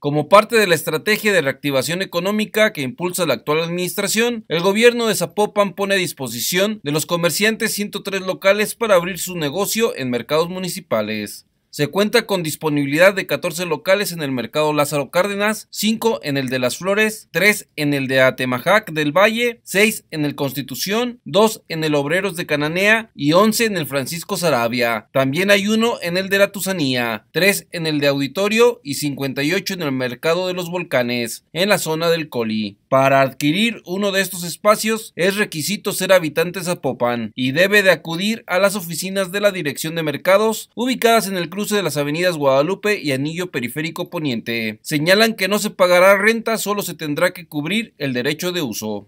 Como parte de la estrategia de reactivación económica que impulsa la actual administración, el gobierno de Zapopan pone a disposición de los comerciantes 103 locales para abrir su negocio en mercados municipales. Se cuenta con disponibilidad de 14 locales en el mercado Lázaro Cárdenas, 5 en el de Las Flores, 3 en el de Atemajac del Valle, 6 en el Constitución, 2 en el Obreros de Cananea y 11 en el Francisco Sarabia. También hay uno en el de la Tusanía, 3 en el de Auditorio y 58 en el mercado de los Volcanes, en la zona del Coli. Para adquirir uno de estos espacios es requisito ser habitante Zapopan y debe de acudir a las oficinas de la Dirección de Mercados ubicadas en el cruce de las avenidas Guadalupe y Anillo Periférico Poniente. Señalan que no se pagará renta, solo se tendrá que cubrir el derecho de uso.